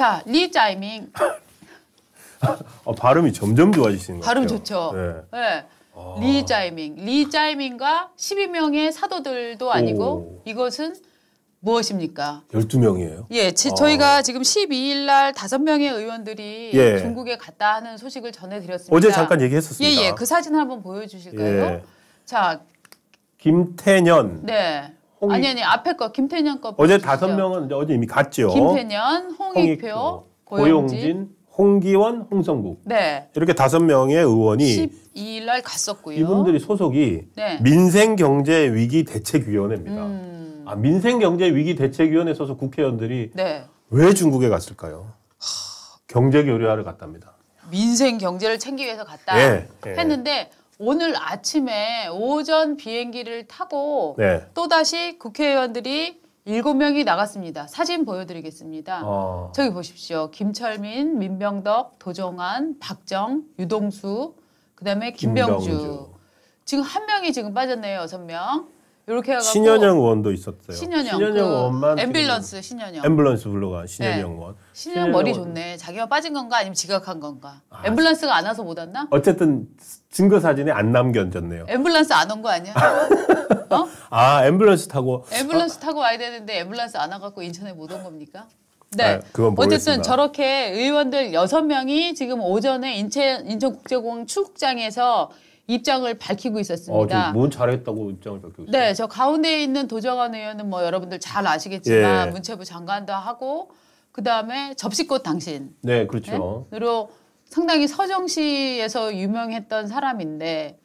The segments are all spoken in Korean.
자, 리자이밍 아, 발음이 점점 좋아지시는 것 발음 같아요. 좋죠. 네. 네. 아. 리 짜이밍. 리 짜이밍과 12명의 사도들도 아니고 오. 이것은 무엇입니까? 12명이에요? 예, 지, 아. 저희가 지금 12일 날 5명의 의원들이 예. 중국에 갔다 하는 소식을 전해드렸습니다. 어제 잠깐 얘기했었습니다. 예, 예. 그 사진 한번 보여주실까요? 예. 자. 김태년. 네. 홍익... 아니 아니 앞에 거 김태년 거 어제 다섯 명은 이제 어제 이미 갔죠. 김태년, 홍익표, 홍익표 고용진, 홍기원, 홍성국 네. 이렇게 다섯 명의 의원이 12일 날 갔었고요. 이분들이 소속이 네. 민생경제위기대책위원회입니다. 음... 아 민생경제위기대책위원회 소속 국회의원들이 네. 왜 중국에 갔을까요? 경제교류하러 갔답니다. 민생 경제를 챙기 위해서 갔다 예, 예. 했는데 오늘 아침에 오전 비행기를 타고 네. 또다시 국회의원들이 일곱 명이 나갔습니다. 사진 보여드리겠습니다. 어. 저기 보십시오. 김철민, 민병덕, 도정환, 박정, 유동수, 그 다음에 김병주. 김병주. 지금 한 명이 지금 빠졌네요, 여섯 명. 이렇게 해가지고 신현영 의원도 있었어요. 신현영, 신현영 그원만 앰뷸런스 신현영. 앰뷸런스 불러간 네. 신현영 의원. 신현영 머리 좋네. 자기가 빠진 건가 아니면 지각한 건가? 아, 앰뷸런스가 안 와서 못 왔나? 어쨌든 증거 사진에 안 남겨졌네요. 앰뷸런스 안 온 거 아니야? 어? 아 앰뷸런스 타고 앰뷸런스 어? 타고 와야 되는데 앰뷸런스 안 와갖고 인천에 못 온 겁니까? 네. 아, 어쨌든 저렇게 의원들 여 명이 지금 오전에 인천 인천국제공항 출국장에서 입장을 밝히고 있었습니다. 어, 뭔 잘했다고 입장을 밝히고 있어요. 네, 저 가운데 있는 도정환 의원은 뭐 여러분들 잘 아시겠지만 예. 문체부 장관도 하고 그 다음에 접시꽃 당신. 네, 그렇죠. 으로 네? 상당히 서정시에서 유명했던 사람인데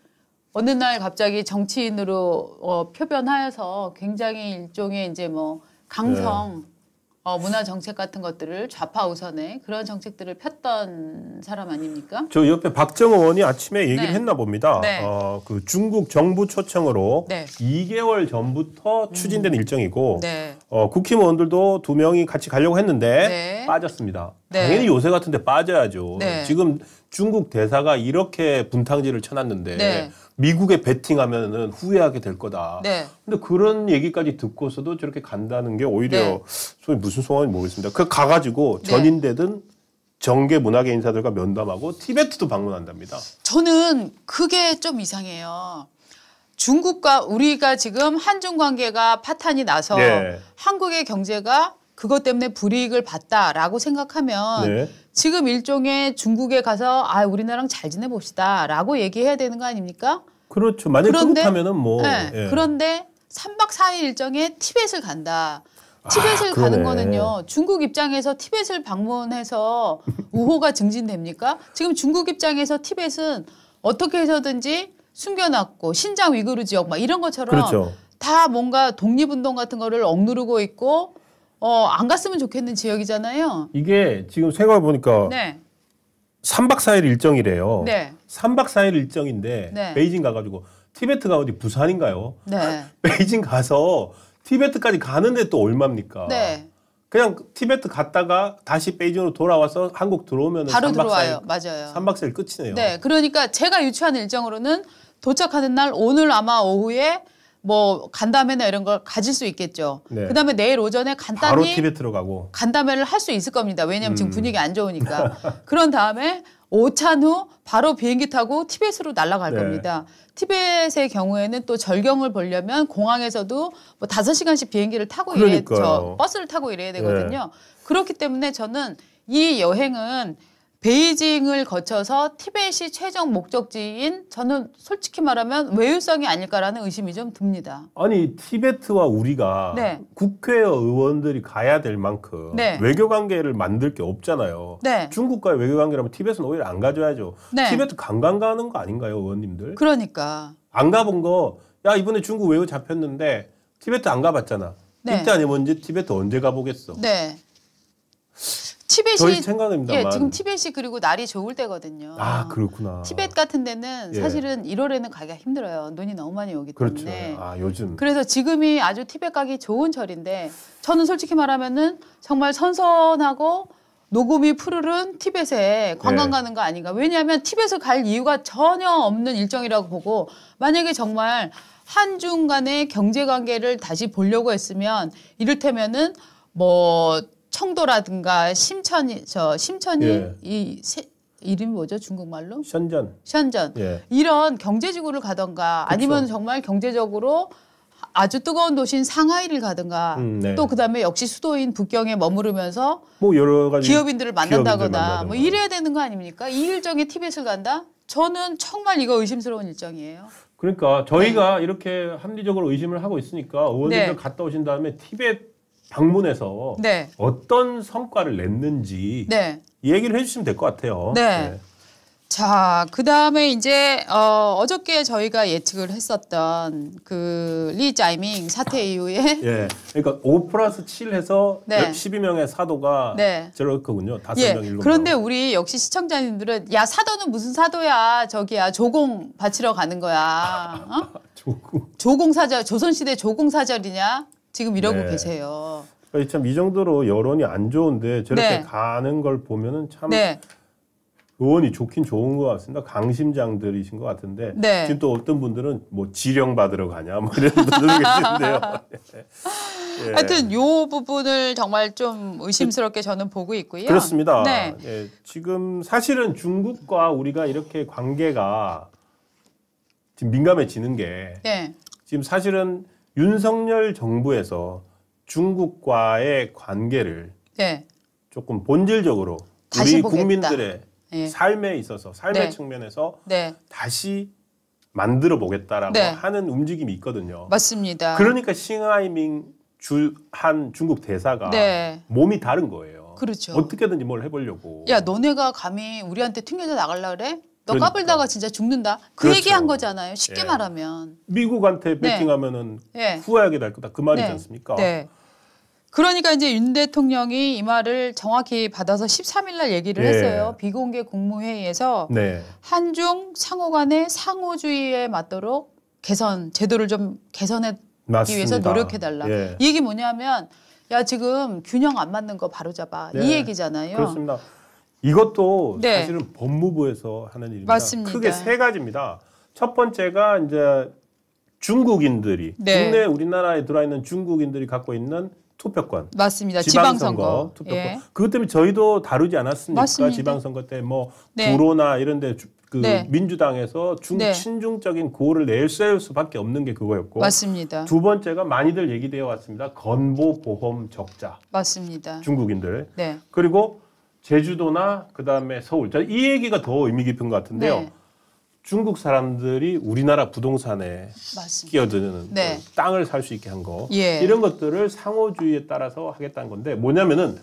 어느 날 갑자기 정치인으로 어, 표변하여서 굉장히 일종의 이제 뭐 강성 네. 어, 문화 정책 같은 것들을 좌파 우선에 그런 정책들을 폈던 사람 아닙니까? 저 옆에 박정호 의원이 아침에 얘기를 네. 했나 봅니다. 네. 어, 그 중국 정부 초청으로 네. 2개월 전부터 음. 추진된 음. 일정이고 네. 어, 국힘 의원들도 두 명이 같이 가려고 했는데 네. 빠졌습니다. 네. 당연히 요새 같은 데 빠져야죠. 네. 지금 중국 대사가 이렇게 분탕질을 쳐놨는데 네. 미국에 베팅하면은 후회하게 될 거다. 네. 근데 그런 얘기까지 듣고서도 저렇게 간다는 게 오히려 네. 소위 무슨 소원지 모르겠습니다. 그 가가지고 네. 전인대든 정계 문화계 인사들과 면담하고 티베트도 방문한답니다. 저는 그게 좀 이상해요. 중국과 우리가 지금 한중 관계가 파탄이 나서 네. 한국의 경제가 그것 때문에 불이익을 봤다라고 생각하면 네. 지금 일종의 중국에 가서 아 우리나라랑 잘 지내봅시다라고 얘기해야 되는 거 아닙니까? 그렇죠. 만약 그렇다면은 뭐 네. 예. 그런데 3박 4일 일정에 티벳을 간다. 아, 티벳을 아, 가는 거는요. 중국 입장에서 티벳을 방문해서 우호가 증진됩니까? 지금 중국 입장에서 티벳은 어떻게 해서든지 숨겨놨고 신장 위구르 지역 막 이런 것처럼 그렇죠. 다 뭔가 독립운동 같은 거를 억누르고 있고 어, 안 갔으면 좋겠는 지역이잖아요. 이게 지금 생각해 보니까 네. 3박 4일 일정이래요. 네. 3박 4일 일정인데 네. 베이징 가가지고 티베트가 어디 부산인가요? 네. 베이징 가서 티베트까지 가는데 또 얼마입니까? 네. 그냥 티베트 갔다가 다시 베이징으로 돌아와서 한국 들어오면 바로 3박 들어와요. 4일, 맞아요. 3박 4일 끝이네요. 네. 그러니까 제가 유추한 일정으로는 도착하는 날 오늘 아마 오후에 뭐 간담회나 이런 걸 가질 수 있겠죠. 네. 그다음에 내일 오전에 간단히 바로 티베트로 가고 간담회를 할 수 있을 겁니다. 왜냐하면 음. 지금 분위기 안 좋으니까. 그런 다음에 오찬 후 바로 비행기 타고 티벳으로 날아갈 네. 겁니다. 티벳의 경우에는 또 절경을 보려면 공항에서도 뭐 다섯 시간씩 비행기를 타고 이래 저 버스를 타고 이래야 네. 되거든요. 네. 그렇기 때문에 저는 이 여행은 베이징을 거쳐서 티벳이 최종 목적지인 저는 솔직히 말하면 외유성이 아닐까라는 의심이 좀 듭니다. 아니 티베트와 우리가 네. 국회의 원들이 가야 될 만큼 네. 외교 관계를 만들 게 없잖아요. 네. 중국과의 외교 관계라면 티벳은 오히려 안 가져야죠. 네. 티베트 관광 가는 거 아닌가요, 의원님들? 그러니까 안 가본 거. 야 이번에 중국 외유 잡혔는데 티베트 안 가봤잖아. 네. 이때 아니면 언제 티베트 언제 가보겠어. 네. 티벳이 생각입니다만. 예, 지금 티벳이 그리고 날이 좋을 때거든요. 아 그렇구나. 티벳 같은 데는 예. 사실은 1월에는 가기가 힘들어요. 눈이 너무 많이 오기 때문에. 그렇죠. 아 요즘. 그래서 지금이 아주 티벳 가기 좋은 절인데 저는 솔직히 말하면은 정말 선선하고 녹음이 푸르른 티벳에 관광 예. 가는 거 아닌가. 왜냐하면 티벳을 갈 이유가 전혀 없는 일정이라고 보고 만약에 정말 한중 간의 경제 관계를 다시 보려고 했으면 이를테면은 뭐 청도라든가 심천이 저 심천이 예. 이 세, 이름이 뭐죠 중국말로? 션전. 션전. 예. 이런 경제지구를 가던가 아니면 정말 경제적으로 아주 뜨거운 도시인 상하이를 가든가 음, 네. 또 그다음에 역시 수도인 북경에 머무르면서 뭐 여러 가지 기업인들을 만난다거나 뭐 이래야 되는 거 아닙니까? 이 일정에 티벳을 간다? 저는 정말 이거 의심스러운 일정이에요. 그러니까 저희가 네. 이렇게 합리적으로 의심을 하고 있으니까 의원님들 네. 갔다 오신 다음에 티벳 방문해서 네. 어떤 성과를 냈는지 네. 얘기를 해주시면 될 것 같아요. 네. 네. 자, 그 다음에 이제 어, 어저께 저희가 예측을 했었던 그리자이밍 사태 이후에 예, 그러니까 5 플러스 7 해서 네. 12명의 사도가 네. 저렇군요. 다섯 예. 명 일곱 그런데 우리 역시 시청자님들은 야 사도는 무슨 사도야 저기야 조공 바치러 가는 거야. 어? 조공. 조공사절 조선시대 조공사절이냐 지금 이러고 네. 계세요. 참이 그러니까 정도로 여론이 안 좋은데 저렇게 네. 가는 걸 보면은 참 네. 의원이 좋긴 좋은 것 같습니다. 강심장들이신 것 같은데 네. 지금 또 어떤 분들은 뭐 지령 받으러 가냐 뭐 이런 분들도 계신데요. 예. 하여튼 요 부분을 정말 좀 의심스럽게 저는 보고 있고요. 그렇습니다. 네. 예, 지금 사실은 중국과 우리가 이렇게 관계가 지금 민감해지는 게 네. 지금 사실은 윤석열 정부에서 중국과의 관계를 네. 조금 본질적으로 우리 국민들의 네. 삶에 있어서 삶의 네. 측면에서 네. 다시 만들어 보겠다라고 네. 하는 움직임이 있거든요. 맞습니다. 그러니까 싱하이밍 주한 중국 대사가 네. 몸이 다른 거예요. 그렇죠. 어떻게든지 뭘 해보려고. 야 너네가 감히 우리한테 튕겨져 나갈라 그래? 너 그러니까. 까불다가 진짜 죽는다. 그 그렇죠. 얘기한 거잖아요. 쉽게 예. 말하면. 미국한테 베팅하면은 네. 예. 후회하게 될 거다. 그 말이지 네. 않습니까? 네. 그러니까 이제 윤 대통령이 이 말을 정확히 받아서 13일 날 얘기를 예. 했어요. 비공개 국무회의에서 네. 한중 상호 간의 상호주의에 맞도록 개선 제도를 좀 개선해 맞습 위해서 노력해 달라. 예. 이 얘기 뭐냐면 야 지금 균형 안 맞는 거 바로잡아. 이 네. 얘기잖아요. 그렇습니다. 이것도 네. 사실은 법무부에서 하는 일입니다. 맞습니다. 크게 세 가지입니다. 첫 번째가 이제 중국인들이 네. 국내 우리나라에 들어와 있는 중국인들이 갖고 있는 투표권. 맞습니다. 지방선거, 지방선거 투표권. 예. 그것 때문에 저희도 다루지 않았습니까? 맞습니다. 지방선거 때뭐 네. 구로나 이런 데그 네. 민주당에서 중 네. 친중적인 구호를 내세울 수밖에 없는 게 그거였고. 맞습니다. 두 번째가 많이들 얘기되어 왔습니다. 건보 보험 적자. 맞습니다. 중국인들. 네. 그리고 제주도나 그다음에 서울. 이 얘기가 더 의미 깊은 것 같은데요. 네. 중국 사람들이 우리나라 부동산에 맞습니다. 끼어드는 네. 그 땅을 살 수 있게 한 거. 예. 이런 것들을 상호주의에 따라서 하겠다는 건데 뭐냐면은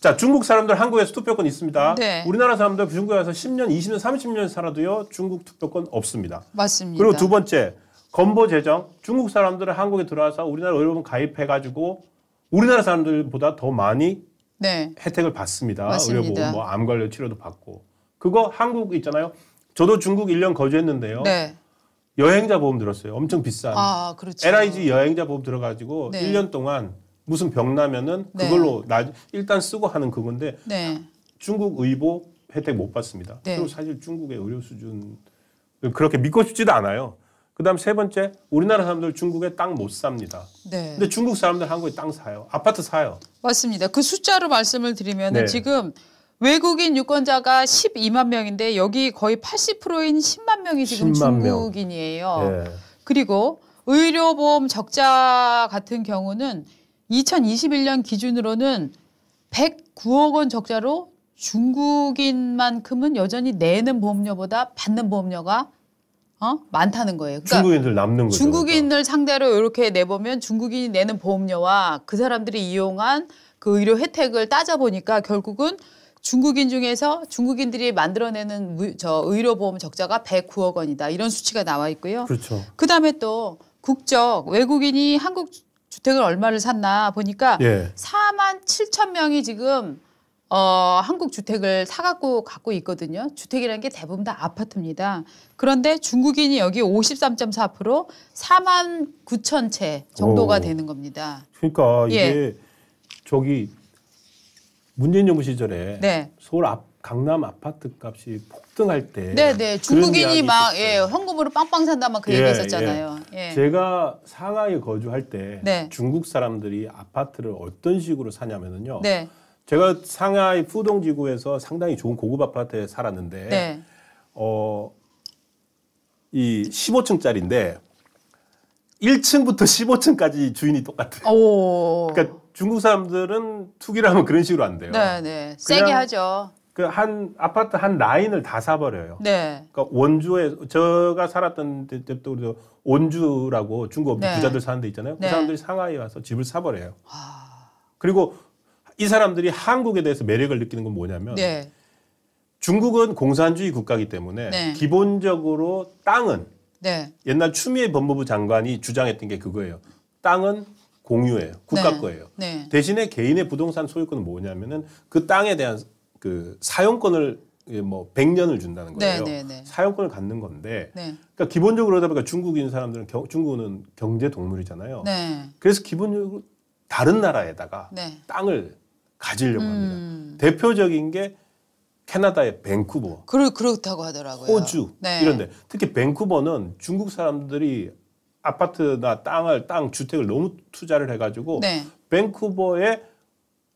자, 중국 사람들 한국에서 투표권 있습니다. 네. 우리나라 사람들 중국에 와서 10년, 20년, 30년 살아도요, 중국 투표권 없습니다. 맞습니다. 그리고 두 번째, 건보 재정. 중국 사람들은 한국에 들어와서 우리나라 의료원 가입해가지고 우리나라 사람들보다 더 많이 네. 혜택을 받습니다. 의료보험, 뭐암 관련 치료도 받고. 그거 한국 있잖아요. 저도 중국 1년 거주했는데요. 네. 여행자 보험 들었어요. 엄청 비싼. 아, 그렇죠. LIG 여행자 보험 들어가지고 네. 1년 동안 무슨 병 나면은 네. 그걸로 나, 일단 쓰고 하는 그건데 네. 중국 의보 혜택 못 받습니다. 네. 그리고 사실 중국의 의료 수준 그렇게 믿고 싶지도 않아요. 그다음 세 번째 우리나라 사람들 중국에 땅 못 삽니다. 네. 근데 중국 사람들 한국에 땅 사요. 아파트 사요. 맞습니다. 그 숫자로 말씀을 드리면 네. 지금 외국인 유권자가 12만 명인데 여기 거의 80%인 10만 명이 지금 10만 중국인이에요. 명. 예. 네. 그리고 의료보험 적자 같은 경우는 2021년 기준으로는 109억 원 적자로 중국인만큼은 여전히 내는 보험료보다 받는 보험료가 어? 많다는 거예요. 그러니까 중국인들 남는 거죠. 중국인들 그러니까. 상대로 이렇게 내보면 중국인이 내는 보험료와 그 사람들이 이용한 그 의료 혜택을 따져 보니까 결국은 중국인 중에서 중국인들이 만들어내는 저 의료보험 적자가 109억 원이다 이런 수치가 나와 있고요. 그렇죠. 그다음에 또 국적 외국인이 한국 주택을 얼마를 샀나 보니까 예. 4만 7천 명이 지금 어, 한국 주택을 사갖고 갖고 있거든요. 주택이라는 게 대부분 다 아파트입니다. 그런데 중국인이 여기 53.4% 4만 9천 채 정도가 오. 되는 겁니다. 그러니까 예. 이게 예. 저기 문재인 정부 시절에 네. 서울 앞 강남 아파트 값이 폭등할 때 네, 네. 중국인이 막 예, 현금으로 빵빵 산다 막그 예, 얘기했었잖아요. 예. 예. 제가 상하이 거주할 때 네. 중국 사람들이 아파트를 어떤 식으로 사냐면은요. 네. 제가 상하이 푸동 지구에서 상당히 좋은 고급 아파트에 살았는데 네. 어, 이 15층짜리인데 1층부터 15층까지 주인이 똑같아요. 오. 그러니까 중국 사람들은 투기를 하면 그런 식으로 안 돼요. 네, 네. 세게 하죠. 그 한 아파트 한 라인을 다 사버려요. 네. 그러니까 원주에 제가 살았던 때도 원주라고 중국 네. 부자들 사는 데 있잖아요. 그 네. 사람들이 상하이 와서 집을 사버려요. 하... 아. 그리고 이 사람들이 한국에 대해서 매력을 느끼는 건 뭐냐면 네. 중국은 공산주의 국가이기 때문에 네. 기본적으로 땅은 네. 옛날 추미애 법무부 장관이 주장했던 게 그거예요. 땅은 공유예요. 국가 네. 거예요. 네. 대신에 개인의 부동산 소유권은 뭐냐면은 그 땅에 대한 그 사용권을 예, 뭐 100년을 준다는 네, 거예요. 사용권을 갖는 건데 그러니까 기본적으로 그러다 보니까 중국인 사람들은 겨, 중국은 경제 동물이잖아요. 그래서 기본적으로 다른 나라에다가 땅을 가지려고 음. 합니다. 음. 대표적인 게 캐나다의 밴쿠버. 그러, 그렇다고 하더라고요. 호주 네. 이런데 특히 밴쿠버는 중국 사람들이 아파트나 땅을 땅 주택을 너무 투자를 해가지고 네. 밴쿠버에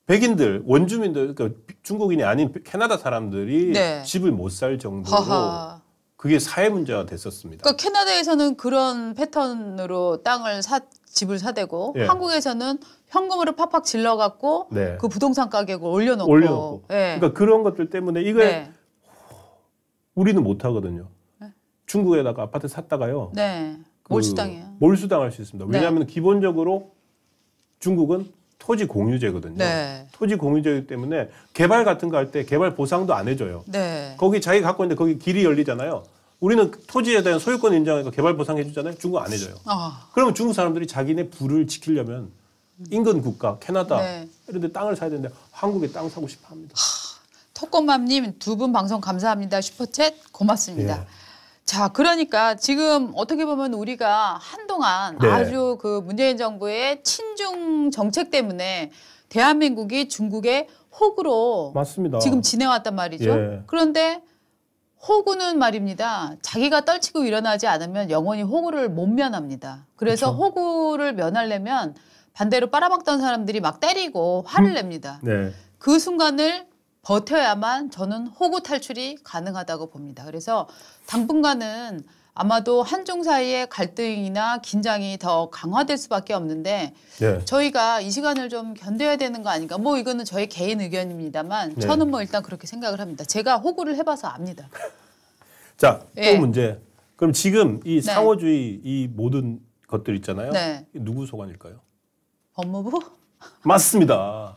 백인들 원주민들 그러니까 중국인이 아닌 캐나다 사람들이 네. 집을 못 살 정도로 하하. 그게 사회 문제가 됐었습니다. 그러니까 캐나다에서는 그런 패턴으로 땅을 샀 집을 사대고 예. 한국에서는 현금으로 팍팍 질러갖고 네. 그 부동산 가격을 올려놓고, 올려놓고. 예. 그러니까 그런 것들 때문에 이걸 네. 우리는 못 하거든요. 네. 중국에다가 아파트 샀다가요. 네. 그 몰수당해요. 몰수당할 수 있습니다. 네. 왜냐하면 기본적으로 중국은 토지 공유제거든요. 네. 토지 공유제이기 때문에 개발 같은 거 할 때 개발 보상도 안 해줘요. 거기 자기 갖고 있는데 거기 길이 열리잖아요. 우리는 토지에 대한 소유권 인정해서 개발 보상해 주잖아요. 중국 안 해줘요. 아. 그러면 중국 사람들이 자기네 부를 지키려면 인근 국가, 캐나다 네. 이런 데 땅을 사야 되는데 한국에 땅 사고 싶어 합니다. 토꼬맘님 두 분 방송 감사합니다. 슈퍼챗 고맙습니다. 예. 자, 그러니까 지금 어떻게 보면 우리가 한동안 네. 아주 그 문재인 정부의 친중 정책 때문에 대한민국이 중국의 혹으로 맞습니다. 지금 지내왔단 말이죠. 예. 그런데 호구는 말입니다. 자기가 떨치고 일어나지 않으면 영원히 호구를 못 면합니다. 그래서 그쵸. 호구를 면하려면 반대로 빨아먹던 사람들이 막 때리고 화를 음. 냅니다. 네. 그 순간을 버텨야만 저는 호구 탈출이 가능하다고 봅니다. 그래서 당분간은 아마도 한중 사이의 갈등이나 긴장이 더 강화될 수밖에 없는데 네. 저희가 이 시간을 좀 견뎌야 되는 거 아닌가. 뭐 이거는 저의 개인 의견입니다만 네. 저는 뭐 일단 그렇게 생각을 합니다. 제가 호구를 해봐서 압니다. 자, 또 예. 문제. 그럼 지금 이 네. 상호주의 이 모든 것들 있잖아요. 네. 누구 소관일까요? 법무부? 맞습니다.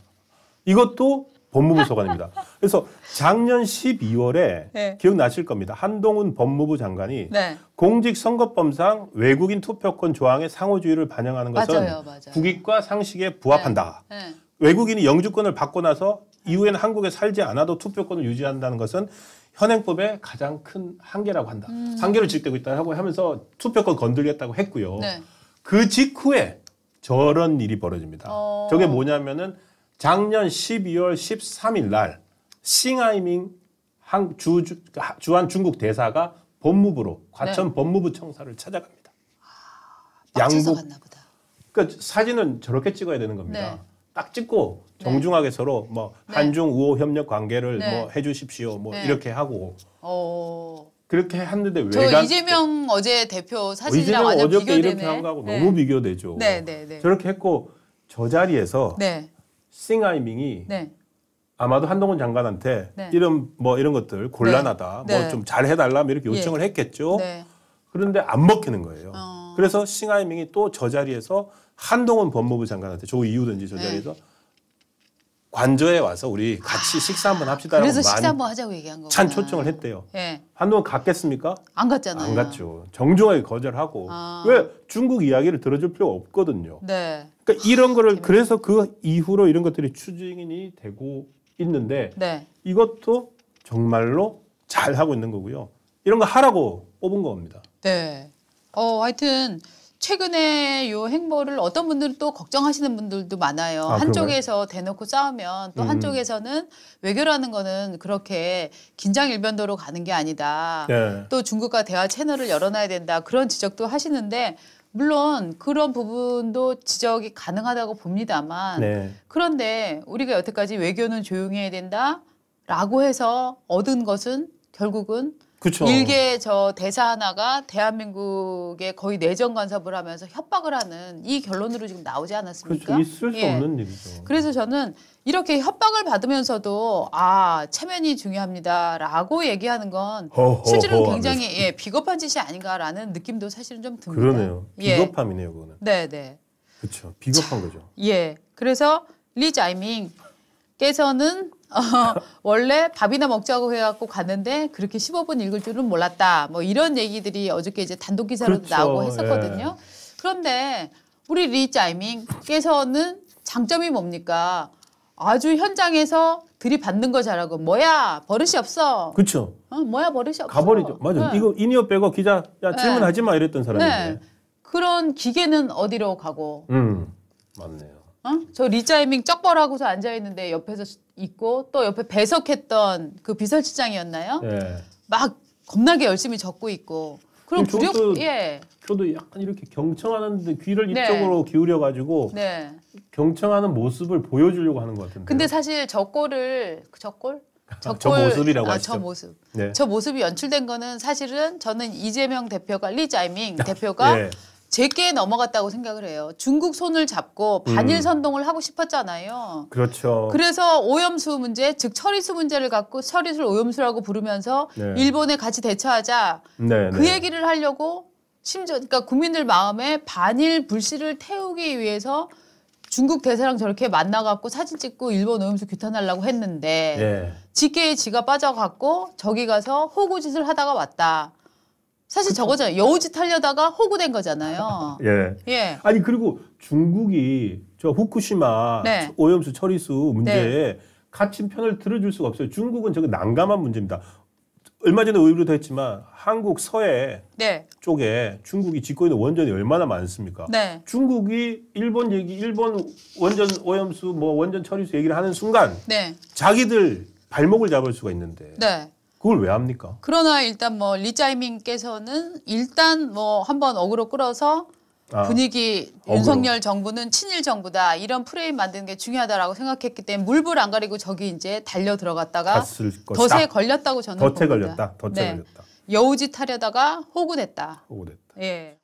이것도 법무부 소관입니다. 그래서 작년 12월에 네. 기억나실 겁니다. 한동훈 법무부 장관이 네. 공직선거법상 외국인 투표권 조항의 상호주의를 반영하는 것은 맞아요, 맞아요. 국익과 상식에 부합한다. 네. 네. 외국인이 영주권을 받고 나서 이후에는 한국에 살지 않아도 투표권을 유지한다는 것은 현행법의 가장 큰 한계라고 한다. 음. 한계를 질대고 있다고 하면서 투표권 건들겠다고 했고요. 네. 그 직후에 저런 일이 벌어집니다. 어... 저게 뭐냐면은 작년 12월 13일 날 싱하이밍 주, 주, 한 중국 대사가 법무부로 네. 과천 네. 법무부 청사를 찾아갑니다. 아, 양국 그러니까 사진은 저렇게 찍어야 되는 겁니다. 네. 딱 찍고 네. 정중하게 네. 서로 뭐 네. 한중 우호 협력 관계를 뭐 해주십시오 뭐 이렇게 하고 어... 그렇게 했는데 왜? 저 이재명 어제 대표 사진이랑 어, 이재명 어저께 비교되네. 이렇게 한 거하고 너무 비교되죠. 저렇게 했고 저 자리에서 싱하이밍이 네. 아마도 한동훈 장관한테 네. 이런 뭐 이런 것들 곤란하다 네. 뭐좀 네. 잘 해달라 뭐 이렇게 예. 요청을 예. 했겠죠. 네. 그런데 안 먹히는 거예요. 어. 그래서 싱하이밍이 또 저 자리에서 한동훈 법무부 장관한테 저 이유든지 저 네. 자리에서 관저에 와서 우리 같이 아, 식사 한번 합시다라고 그래서 식사 한 번 하자고 얘기한 거찬 초청을 했대요. 예. 한동안 갔겠습니까? 안 갔잖아요. 안 갔죠. 정중하게 거절하고 아. 왜 중국 이야기를 들어줄 필요가 없거든요. 네. 그러니까 이런 거를 재 그래서 그 이후로 이런 것들이 추진이 되고 있는데 네. 이것도 정말로 잘 하고 있는 거고요. 이런 거 하라고 뽑은 겁니다. 네. 어 하여튼 최근에 요 행보를 어떤 분들은 또 걱정하시는 분들도 많아요. 아, 한쪽에서 대놓고 싸우면 또 음. 한쪽에서는 외교라는 거는 그렇게 긴장 일변도로 가는 게 아니다. 예. 또 중국과 대화 채널을 열어놔야 된다. 그런 지적도 하시는데 물론 그런 부분도 지적이 가능하다고 봅니다만 네. 그런데 우리가 여태까지 외교는 조용 해야 된다라고 해서 얻은 것은 결국은 그쵸. 일개 저 대사 하나가 대한민국의 거의 내정 간섭을 하면서 협박을 하는 이 결론으로 지금 나오지 않았습니까? 그렇죠. 있을 수 예. 없는 일이죠. 그래서 저는 이렇게 협박을 받으면서도 아 체면이 중요합니다라고 얘기하는 건 허허허, 실제로는 굉장히 예, 비겁한 짓이 아닌가라는 느낌도 사실은 좀 듭니다. 그러네요. 예. 비겁함이네요, 그거는. 네, 네. 그렇죠. 비겁한 자, 거죠. 예. 그래서 리 자이밍께서는 어, 원래 밥이나 먹자고 해갖고 갔는데 그렇게 15분 읽을 줄은 몰랐다. 뭐 이런 얘기들이 어저께 이제 단독 기사로도 그렇죠. 나오고 했었거든요. 예. 그런데 우리 리 짜이밍께서는 장점이 뭡니까? 아주 현장에서 들이받는 거 잘하고 그 뭐야 버릇이 없어. 그렇죠. 어, 뭐야 버릇이 없어. 가버리죠. 맞아. 네. 이거 인이어 빼고 기자 야 네. 질문하지 마 이랬던 사람인데. 네. 그런 기계는 어디로 가고. 음 맞네요. 어? 저 리자이밍 쩍벌하고서 앉아있는데 옆에서 있고 또 옆에 배석했던 그비설실장이었나요 예. 막 겁나게 열심히 적고 있고. 그럼 무력 저도, 예. 저도 약간 이렇게 경청하는데 귀를 네. 이쪽으로 기울여 가지고 네. 경청하는 모습을 보여주려고 하는 것 같은데. 근데 사실 저 꼴을 그 저 꼴? 아, 저, 꼴, 저 모습이라고 아, 하시죠. 저 모습. 네. 저 모습이 연출된 거는 사실은 저는 이재명 대표가 리자이밍 아, 대표가 예. 제게 넘어갔다고 생각을 해요. 중국 손을 잡고 반일 음. 선동을 음. 하고 싶었잖아요. 그렇죠. 그래서 오염수 문제, 즉 처리수 문제를 갖고 처리수를 오염수라고 부르면서 네. 일본에 같이 대처하자 네, 네. 그 네. 얘기를 하려고 심지어 그러니까 국민들 마음에 반일 불씨를 태우기 위해서 중국 대사랑 저렇게 만나갖고 사진 찍고 일본 오염수 규탄하려고 했는데 예. 네. 지게에 지가 빠져갖고 저기 가서 호구짓을 하다가 왔다. 사실 그쵸? 그렇죠. 저거잖아요. 여우짓 하려다가 호구된 거잖아요. 예. 예. 아니 그리고 중국이 저 후쿠시마 네. 오염수 처리수 문제에 네. 같은 편을 들어줄 수가 없어요. 중국은 저게 난감한 문제입니다. 얼마 전에 의뢰도 했지만 한국 서해 네. 쪽에 중국이 짓고 있는 원전이 얼마나 많습니까? 네. 중국이 일본 얘기, 일본 원전 오염수, 뭐 원전 처리수 얘기를 하는 순간 네. 자기들 발목을 잡을 수가 있는데 네. 그걸 왜 합니까? 그러나 일단 뭐 리자이민께서는 일단 뭐 한번 어그로 끌어서 아, 분위기 어그로. 윤석열 정부는 친일 정부다 이런 프레임 만드는 게 중요하다라고 생각했기 때문에 물불 안 가리고 저기 이제 달려 들어갔다가 덫에 걸렸다고 저는 덫에 봅니다. 걸렸다. 덫에 네. 걸렸다. 여우짓 하려다가 호구됐다. 호구됐다. 예.